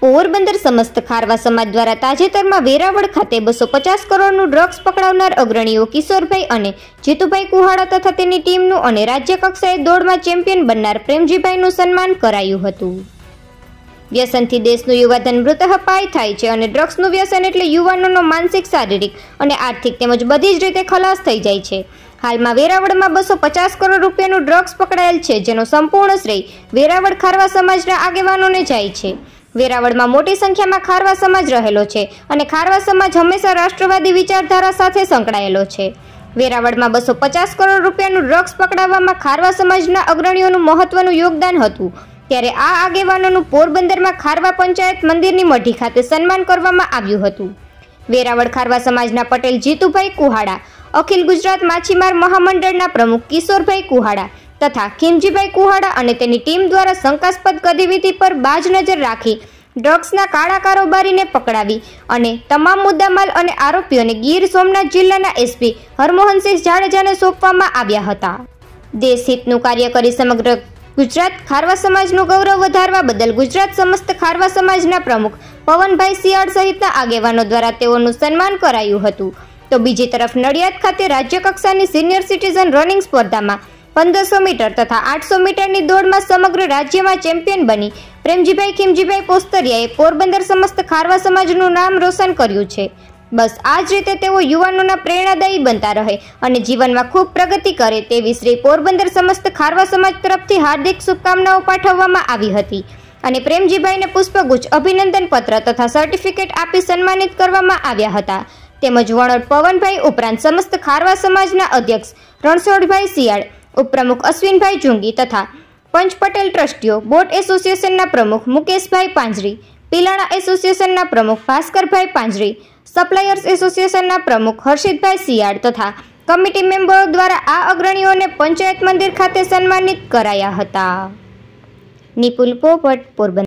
પોરબંદર સમસ્ત ખારવા સમાજ દ્વારા તાજેતરમાં વેરાવળ ખાતે બસો પચાસ કરોડનું ડ્રગ્સ પકડાવનાર અગ્રણીઓ કિશોરભાઈ અને જીતુભાઈ કુહાડા તથા તેની ટીમનું અને રાજ્ય કક્ષાએ દોડમાં ચેમ્પિયન બનનાર પ્રેમજીભાઈનું સન્માન કરાયું હતું વ્યસનથી દેશનું યુવાધન મૃતઃ પાય થાય છે અને ડ્રગ્સનું વ્યસન એટલે યુવાનોનો માનસિક શારીરિક અને આર્થિક તેમજ બધી જ રીતે ખલાસ થઈ જાય છે હાલમાં વેરાવળમાં બસો પચાસ કરોડ રૂપિયાનું ડ્રગ્સ પકડાયેલ છે જેનો સંપૂર્ણ શ્રેય વેરાવળ ખારવા સમાજના આગેવાનોને જાય છે વેરાવળમાં મોટી સંખ્યામાં ખારવા સમાજ રહેલો છે અને ખારવા સમાજ હંમેશા રાષ્ટ્રવાદી વિચારધારા સાથે સંકળાયેલો છે વેરાવળમાં બસો પચાસ કરોડ રૂપિયાનું ડ્રગ્સ પકડાવવામાં ખારવા સમાજના અગ્રણીઓનું મહત્વનું યોગદાન હતું ત્યારે આ આગેવાનોનું પોરબંદરમાં ખારવા પંચાયત મંદિરની મઢી ખાતે સન્માન કરવામાં આવ્યું હતું વેરાવળ ખારવા સમાજના પટેલ જીતુભાઈ કુહાડા અખિલ ગુજરાત માછીમાર મહામંડળના પ્રમુખ કિશોરભાઈ કુહાડા તથા ખીમજીભાઈ કુહાડા અને તેની ટીમ દ્વારા શંકાસ્પદ ગતિવિધિ પર બાજ નજર રાખી ડ્રગ્સના કાળા કારોબારીને પકડાવી અને તમામ મુદ્દામાલ અને આરોપીઓને ગીર સોમનાથ જિલ્લાના એસપી હરમોહનસિંહ જાડેજાને સોંપવામાં આવ્યા હતા દેશહિતનું કાર્ય કરી સમગ્ર ગુજરાત ખારવા સમાજનું ગૌરવ વધારવા બદલ ગુજરાત સમસ્ત ખારવા સમાજના પ્રમુખ પવનભાઈ શિયાળ સહિતના આગેવાનો દ્વારા તેઓનું સન્માન કરાયું હતું તો બીજી તરફ નડિયાદ ખાતે રાજ્ય કક્ષાની સિનિયર સિટીઝન રનિંગ સ્પર્ધામાં પંદરસો મીટર તથા આઠસો મીટરની દોડમાં સમગ્ર રાજ્યમાં ચેમ્પિયન બની પ્રેમજીભાઈ ખીમજીભાઈ પોસ્તરિયાએ પોરબંદર સમસ્ત ખારવા સમાજનું નામ રોશન કર્યું છે બસ આ જ રીતે તેઓ યુવાનોના પ્રેરણાદાયી બનતા રહે અને જીવનમાં ખૂબ પ્રગતિ કરે તેવી શ્રી પોરબંદર સમસ્ત ખારવા સમાજ તરફથી હાર્દિક શુભકામનાઓ પાઠવવામાં આવી હતી અને પ્રેમજીભાઈને પુષ્પગુચ્છ અભિનંદન પત્ર તથા સર્ટિફિકેટ આપી સન્માનિત કરવામાં આવ્યા હતા તેમજ વણોટ પવનભાઈ ઉપરાંત સમસ્ત ખારવા સમાજના અધ્યક્ષ રણછોડભાઈ શિયાળ ઉપપ્રમુખ અશ્વિનભાઈ જુંગી તથા પંચ પટેલ ટ્રસ્ટીઓ બોટ એસોસિએશનના પ્રમુખ મુકેશભાઈ પાંજરી પીલાણા એસોસિએશનના પ્રમુખ ભાસ્કરભાઈ પાંજરી સપ્લાયર્સ એસોસિએશનના પ્રમુખ હર્ષિતભાઈ સિયાડ તથા કમિટી મેમ્બરો દ્વારા આ અગ્રણીઓને પંચાયત મંદિર ખાતે સન્માનિત કરાયા હતા નિપુલ પોપટ પોરબંદર